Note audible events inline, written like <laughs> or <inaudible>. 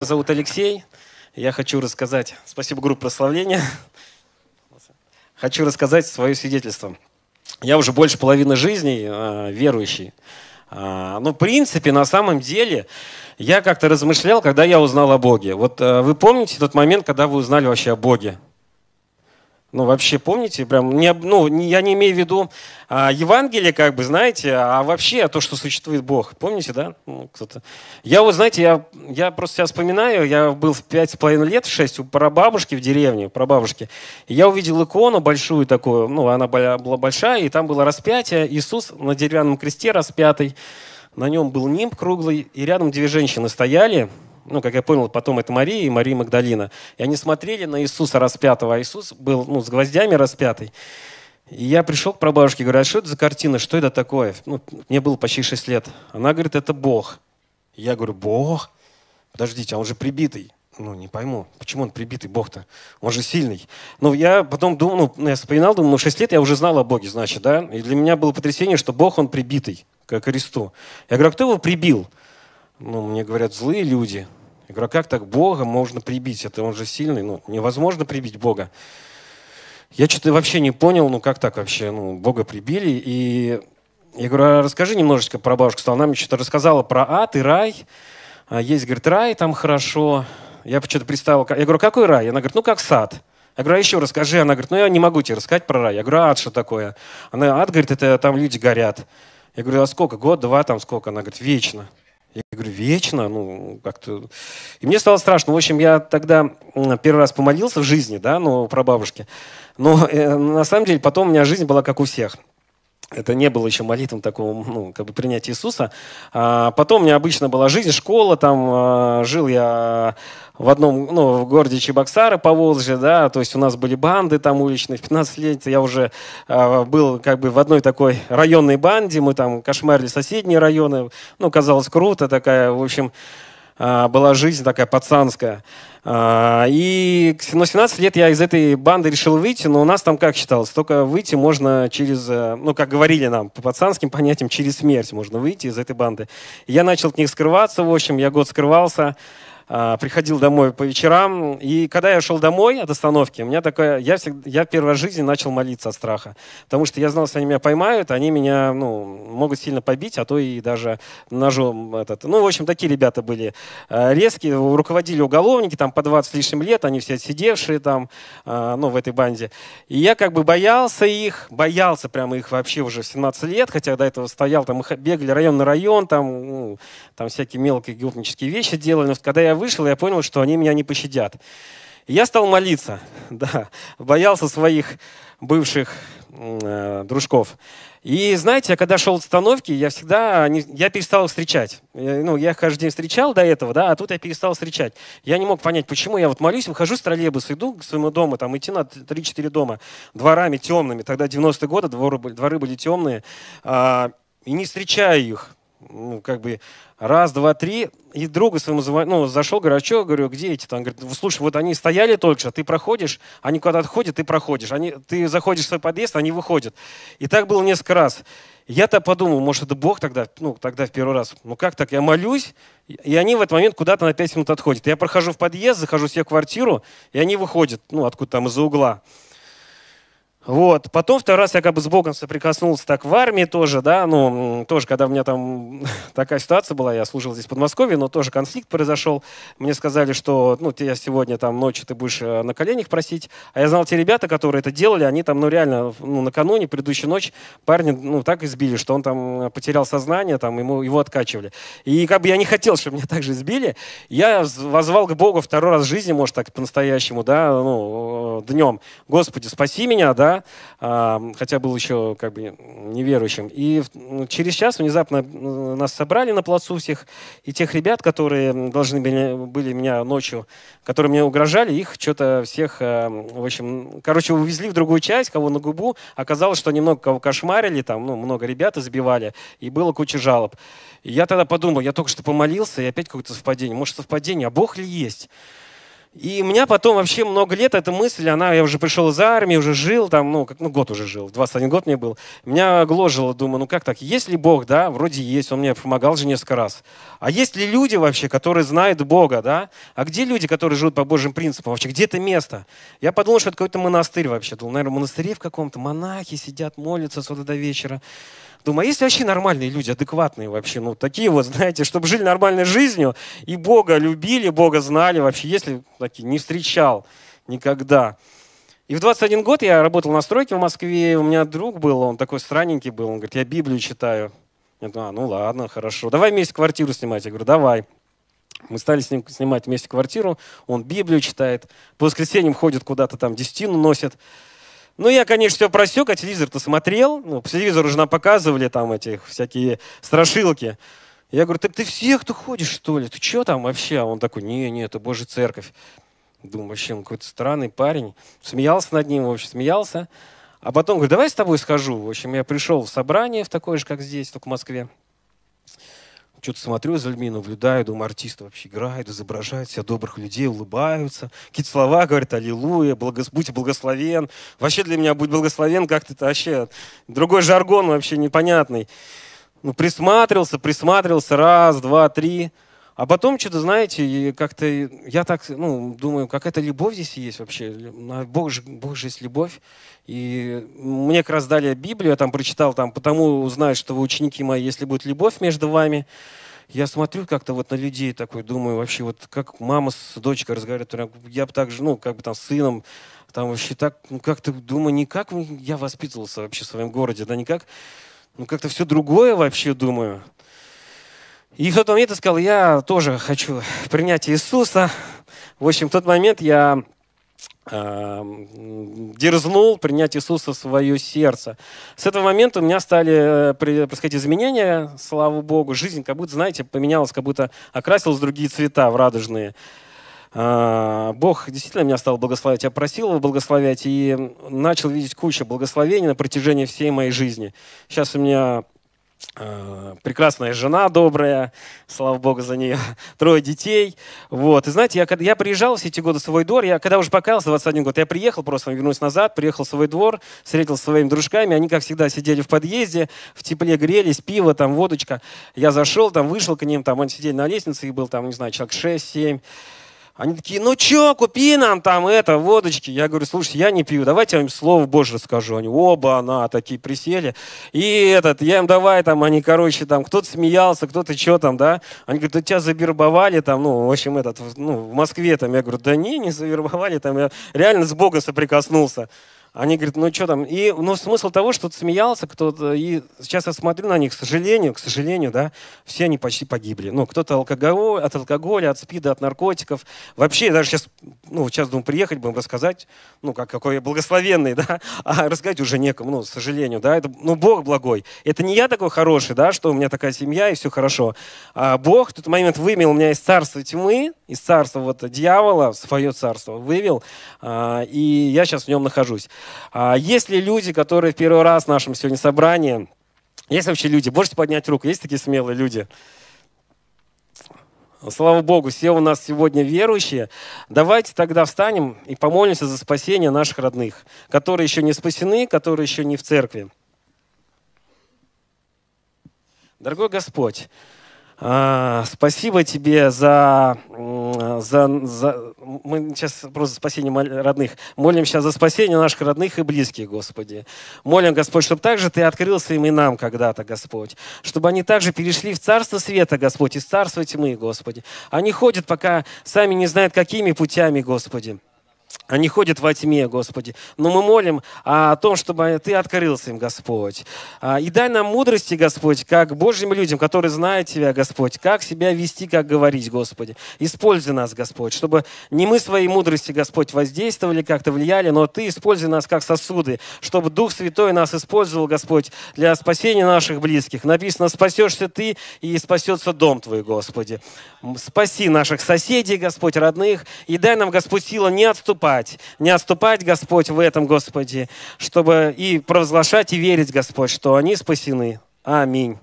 зовут Алексей. Я хочу рассказать, спасибо группе прославления, хочу рассказать свое свидетельство. Я уже больше половины жизни э, верующий. Э, а, но ну, в принципе, на самом деле, я как-то размышлял, когда я узнал о Боге. Вот э, вы помните тот момент, когда вы узнали вообще о Боге? Ну, вообще, помните, прям, не, ну, не, я не имею в виду а, Евангелие, как бы, знаете, а вообще а то, что существует Бог. Помните, да? Ну, кто-то. Я вот, знаете, я, я просто себя вспоминаю, я был в пять с половиной лет, в шесть, у прабабушки в деревне, у прабабушки. И я увидел икону большую такую, ну, она была большая, и там было распятие, Иисус на деревянном кресте распятый, на нем был нимб круглый, и рядом две женщины стояли, ну, как я понял, потом это Мария и Мария Магдалина. И они смотрели на Иисуса распятого, а Иисус был ну, с гвоздями распятый. И я пришел к прабабушке, говорю, а что это за картина, что это такое? Ну, мне было почти 6 лет. Она говорит, это Бог. Я говорю, Бог? Подождите, а он же прибитый. Ну, не пойму, почему он прибитый Бог-то? Он же сильный. Ну, я потом думал, ну, я вспоминал, думал, ну, 6 лет я уже знал о Боге, значит, да? И для меня было потрясение, что Бог, он прибитый, как Христу. Я говорю, а кто его прибил? Ну, мне говорят, злые люди. Я говорю, а как так Бога можно прибить? Это он же сильный, ну, невозможно прибить Бога. Я что-то вообще не понял, ну как так вообще, ну, Бога прибили. И я говорю, а расскажи немножечко про бабушку. Она мне что-то рассказала про ад и рай. А есть, говорит, рай, там хорошо. Я что-то представил. Я говорю, какой рай? Она говорит, ну как сад. Я говорю, а еще расскажи. Она говорит, ну я не могу тебе рассказать про рай. Я говорю, а ад что такое? Она, ад, говорит, это там люди горят. Я говорю, а сколько? Год, два, там сколько? Она говорит, вечно. Я говорю, вечно, ну, как-то... И мне стало страшно. В общем, я тогда первый раз помолился в жизни, да, ну, про бабушки. Но э, на самом деле потом у меня жизнь была как у всех это не было еще молитвом такого, ну, как бы принятия Иисуса. А потом у меня обычно была жизнь, школа, там а, жил я в одном, ну, в городе Чебоксары по Волжье, да, то есть у нас были банды там уличные. В 15 лет я уже а, был как бы в одной такой районной банде, мы там кошмарили соседние районы, ну, казалось круто такая, в общем, а, была жизнь такая пацанская. А, и, на 17 лет я из этой банды решил выйти, но у нас там как считалось, только выйти можно через, э, ну, как говорили нам, по пацанским понятиям, через смерть можно выйти из этой банды. Я начал от них скрываться, в общем, я год скрывался, а, приходил домой по вечерам. И когда я шел домой от остановки, у меня такое, я, всегда, я в первой жизни начал молиться от страха. Потому что я знал, что они меня поймают, они меня ну, могут сильно побить, а то и даже ножом. Этот. Ну, в общем, такие ребята были а, резкие. Руководили уголовники, там по 20 с лишним лет, они все отсидевшие там, а, ну, в этой банде. И я как бы боялся их, боялся прямо их вообще уже в 17 лет, хотя до этого стоял, там, мы бегали район на район, там, ну, там всякие мелкие гопнические вещи делали. Но когда я вышел, я понял, что они меня не пощадят. Я стал молиться, <laughs> да, боялся своих бывших э, дружков. И знаете, когда шел от остановки, я всегда, не, я перестал их встречать. Я, ну, я их каждый день встречал до этого, да, а тут я перестал встречать. Я не мог понять, почему я вот молюсь, выхожу с троллейбуса, иду к своему дому, там идти на 3-4 дома, дворами темными, тогда 90-е годы дворы, дворы были темные, а, и не встречаю их ну, как бы раз, два, три, и другу своему звоню, ну, зашел, говорю, а что, говорю, где эти там? Он говорит, «Ну, слушай, вот они стояли только что, ты проходишь, они куда-то отходят, ты проходишь, они, ты заходишь в свой подъезд, они выходят. И так было несколько раз. Я-то подумал, может, это Бог тогда, ну, тогда в первый раз. Ну, как так? Я молюсь, и они в этот момент куда-то на 5 минут отходят. Я прохожу в подъезд, захожу себе в квартиру, и они выходят, ну, откуда там, из-за угла. Вот. Потом второй раз я как бы с Богом соприкоснулся так в армии тоже, да, ну, тоже, когда у меня там <laughs> такая ситуация была, я служил здесь в Подмосковье, но тоже конфликт произошел. Мне сказали, что, ну, я сегодня там ночью ты будешь э, на коленях просить, а я знал те ребята, которые это делали, они там, ну, реально, ну, накануне, предыдущей ночь, парни, ну, так избили, что он там э, потерял сознание, там, ему, его откачивали. И как бы я не хотел, чтобы меня <laughs> так же избили, я возвал к Богу второй раз в жизни, может, так по-настоящему, да, ну, э, днем, Господи, спаси меня, да, а, хотя был еще как бы неверующим. И ну, через час внезапно ну, нас собрали на плацу всех, и тех ребят, которые должны были, были меня ночью, которые мне угрожали, их что-то всех, а, в общем, короче, увезли в другую часть, кого на губу. Оказалось, что немного кого кошмарили, там, ну, много ребят избивали, и было куча жалоб. И я тогда подумал, я только что помолился, и опять какое-то совпадение. Может, совпадение, а Бог ли есть? И у меня потом вообще много лет эта мысль, она, я уже пришел из армии, уже жил там, ну, как, ну год уже жил, 21 год мне был. Меня гложило, думаю, ну как так, есть ли Бог, да, вроде есть, он мне помогал же несколько раз. А есть ли люди вообще, которые знают Бога, да? А где люди, которые живут по Божьим принципам вообще? Где это место? Я подумал, что это какой-то монастырь вообще. Думал, наверное, в монастыре в каком-то, монахи сидят, молятся с утра до вечера. Думаю, а есть вообще нормальные люди, адекватные вообще, ну, такие вот, <laughs> знаете, чтобы жили нормальной жизнью и Бога любили, Бога знали вообще, если такие не встречал никогда. И в 21 год я работал на стройке в Москве, у меня друг был, он такой странненький был, он говорит, я Библию читаю. Я думаю, а, ну ладно, хорошо, давай вместе квартиру снимать. Я говорю, давай. Мы стали с ним снимать вместе квартиру, он Библию читает, по воскресеньям ходит куда-то там, десятину носит. Ну, я, конечно, все просек, а телевизор-то смотрел. Ну, по телевизору же нам показывали там эти всякие страшилки. Я говорю, так ты всех ты ходишь, что ли? Ты что там вообще? А он такой, не, не, это Божья церковь. Думаю, вообще, он какой-то странный парень. Смеялся над ним, вообще смеялся. А потом говорю, давай с тобой схожу. В общем, я пришел в собрание в такое же, как здесь, только в Москве. Что-то смотрю за людьми, наблюдаю, думаю, артисты вообще играют, изображают себя добрых людей, улыбаются. Какие-то слова говорят, аллилуйя, благос... будь благословен. Вообще для меня будь благословен как-то это вообще другой жаргон вообще непонятный. Ну, присматривался, присматривался, раз, два, три – а потом что-то, знаете, как-то я так, ну, думаю, какая-то любовь здесь есть вообще. Бог же, Бог же есть любовь. И мне как раз дали Библию, я там прочитал, там, потому узнаю, что вы ученики мои, если будет любовь между вами. Я смотрю как-то вот на людей такой, думаю, вообще вот как мама с дочкой разговаривает, я бы так же, ну, как бы там с сыном, там вообще так, ну, как-то думаю, никак, ну, я воспитывался вообще в своем городе, да никак, ну, как-то все другое вообще думаю. И в тот момент я сказал, я тоже хочу принять Иисуса. В общем, в тот момент я эм, дерзнул принять Иисуса в свое сердце. С этого момента у меня стали э, происходить изменения, слава Богу. Жизнь как будто, знаете, поменялась, как будто окрасилась в другие цвета, в радужные. А, Бог действительно меня стал благословлять. Я просил его благословлять и начал видеть кучу благословений на протяжении всей моей жизни. Сейчас у меня Э, прекрасная жена добрая, слава богу за нее, <laughs> трое детей. Вот. И знаете, я, когда, я приезжал все эти годы в свой двор, я когда уже покаялся, 21 год, я приехал, просто вернусь назад, приехал в свой двор, встретился с своими дружками, они, как всегда, сидели в подъезде, в тепле грелись, пиво, там, водочка. Я зашел, там, вышел к ним, там, они сидели на лестнице, их был, там, не знаю, человек 6-7. Они такие, ну чё, купи нам там это, водочки. Я говорю, слушайте, я не пью, давайте я вам Слово Божье расскажу. Они оба, она, такие присели. И этот, я им давай там, они, короче, там, кто-то смеялся, кто-то чё там, да. Они говорят, да тебя завербовали там, ну, в общем, этот, ну, в Москве там. Я говорю, да не, не завербовали там, я реально с Богом соприкоснулся. Они говорят, ну что там? И, но ну, смысл того, что смеялся кто-то. И сейчас я смотрю на них, к сожалению, к сожалению, да, все они почти погибли. Ну, кто-то алкоголь, от алкоголя, от спида, от наркотиков. Вообще, я даже сейчас, ну, сейчас думаю, приехать бы им рассказать, ну, как какой я благословенный, <laughs> да, а рассказать уже некому, ну, к сожалению, да, это, ну, Бог благой. Это не я такой хороший, да, что у меня такая семья и все хорошо. А Бог в тот момент вымел меня из царства тьмы, из царства вот дьявола в свое царство вывел, а, и я сейчас в нем нахожусь. А, есть ли люди, которые в первый раз в нашем сегодня собрании, есть вообще люди, можете поднять руку, есть такие смелые люди? Слава Богу, все у нас сегодня верующие. Давайте тогда встанем и помолимся за спасение наших родных, которые еще не спасены, которые еще не в церкви. Дорогой Господь, а, спасибо тебе за, за, за... Мы сейчас просто спасение родных. Молим сейчас за спасение наших родных и близких, Господи. Молим, Господь, чтобы также Ты открылся им и нам когда-то, Господь. Чтобы они также перешли в Царство Света, Господь, из Царства Тьмы, Господи. Они ходят, пока сами не знают, какими путями, Господи. Они ходят во тьме, Господи. Но мы молим а, о том, чтобы Ты открылся им, Господь. А, и дай нам мудрости, Господь, как Божьим людям, которые знают Тебя, Господь, как себя вести, как говорить, Господи. Используй нас, Господь, чтобы не мы своей мудрости, Господь, воздействовали, как-то влияли, но Ты используй нас как сосуды, чтобы Дух Святой нас использовал, Господь, для спасения наших близких. Написано, спасешься Ты и спасется дом Твой, Господи. Спаси наших соседей, Господь, родных, и дай нам, Господь, сила не отступать отступать. Не отступать, Господь, в этом, Господи, чтобы и провозглашать, и верить, Господь, что они спасены. Аминь.